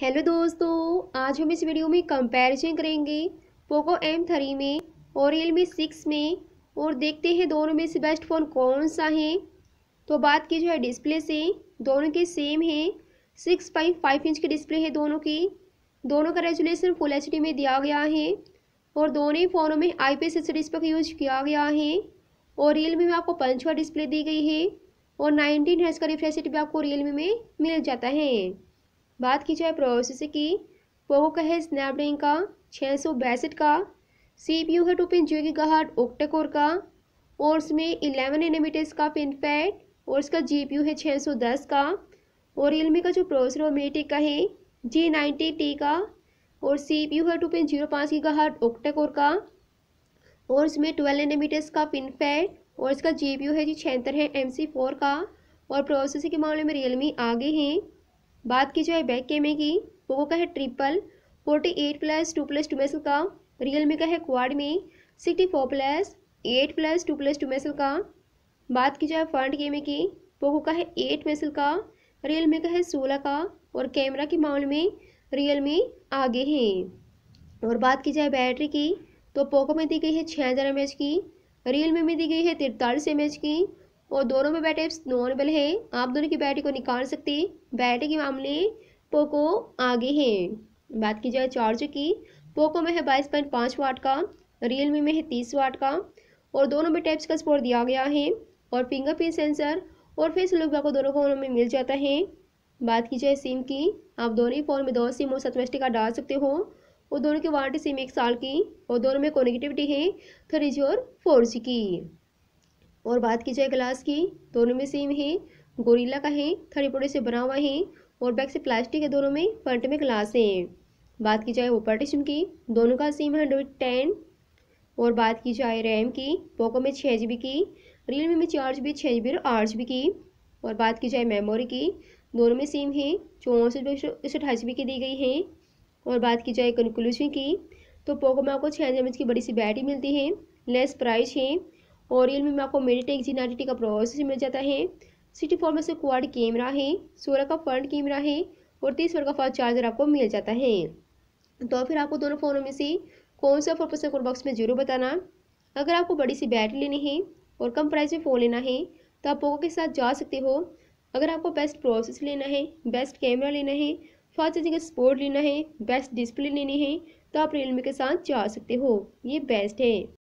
hello दोस्तों आज हम इस वीडियो में कंपैरिजन करेंगे पोको एम थ्री में और रियल मी सिक्स में और देखते हैं दोनों में से बेस्ट फ़ोन कौन सा है तो बात की जो है डिस्प्ले से दोनों के सेम है सिक्स पॉइंट फाइव इंच की डिस्प्ले है दोनों की दोनों का रेजुलेशन फुल एच में दिया गया है और दोनों ही फ़ोनों में आई पी एस का यूज किया गया है और रियल में आपको पंचवा डिस्प्ले दी गई है और नाइनटीन हेज का रिफ्रेश भी आपको रियल में मिल जाता है बात की जाए प्रोसेसर की पोको का है स्नैपड्रैगन का छः का सीपीयू है टू पॉइंट जो की गहट ओक्टेकोर का और उसमें इलेवन एनिमीटर्स का पिन पैड और इसका जीपीयू है छः सौ दस का और रियलमी का जो प्रोसेसर है मेटिक का है जी नाइन्टी टी का और सी पी यू है टू पॉइंट जीरो पाँच की गहट ओक्टेकोर का और उसमें ट्वेल्व एनिमीटर्स का पिन और इसका जी पी यू है जी छिहत्तर है एम सी फोर का और प्रोसेसर के मामले में रियलमी आगे हैं बात की जाए बैक कैमरे की पोको तो का है triple forty eight plus two plus two मेसल का रियल मी का है क्वाड में sixty four plus eight plus two plus two मेसल का बात की जाए फ्रंट कैमरे की पोको तो का है एट मेसल का रियल मी का है सोलह का और कैमरा के मामले में रियल मी आगे हैं और बात की जाए बैटरी की तो पोको में दी गई है छः हज़ार एम एच की रियल मी में दी गई है तिरतालीस एम एच की और दोनों में बैठे नॉर्मल हैं आप दोनों की बैटरी को निकाल सकते हैं बैटरी के मामले पोको आगे हैं बात की जाए चार्ज की पोको में है बाईस पॉइंट पाँच वाट का रियलमी में है तीस वाट का और दोनों में टैप्स का स्पोर्ट दिया गया है और फिंगरप्रिंट सेंसर और फेस लुक को दोनों फोनों में मिल जाता है बात की जाए सिम की आप दोनों ही फ़ोन में दो सिम और सतमेस्टी का डाल सकते हो और दोनों की वारंटी सिम एक साल की और दोनों में कनेक्टिविटी है थ्री जी और फोर जी की और बात की जाए ग्लास की दोनों में सेम है गोरीला का है थर्ड पोर्ट से बना हुआ है और बैक से प्लास्टिक है दोनों में फ्रंट में ग्लास है बात की जाए ऑपरेटिव की दोनों का सेम हंड्रेड टेन और बात की जाए रैम की पोको में छः जी की रियलमी में चार जी बी छः जी बी और आठ जी की और बात की जाए मेमोरी की दोनों में सेम है चौंसठ एक सौ बी की दी गई है और बात की जाए कंक्लूजन की तो पोको में आपको छः एम की बड़ी सी बैटरी मिलती है लेस प्राइस है और रियलमी में आपको मेडिटेक जी टी का प्रोसेसर मिल जाता है सिक्सटी फोर में से क्वाड कैमरा है सोलह का फ्रंट कैमरा है और तीस वर्ग का फास्ट चार्जर आपको मिल जाता है तो फिर आपको दोनों फ़ोनों में से कौन सा फोन पसंद बॉक्स में जरूर बताना अगर आपको बड़ी सी बैटरी लेनी है और कम प्राइस में फ़ोन लेना है तो आप पोको के साथ जा सकते हो अगर आपको बेस्ट प्रोसेस लेना है बेस्ट कैमरा लेना है फास्ट चार्जिंग का स्पोर्ट लेना है बेस्ट डिस्प्ले लेनी है तो आप रियलमी के साथ जा सकते हो ये बेस्ट है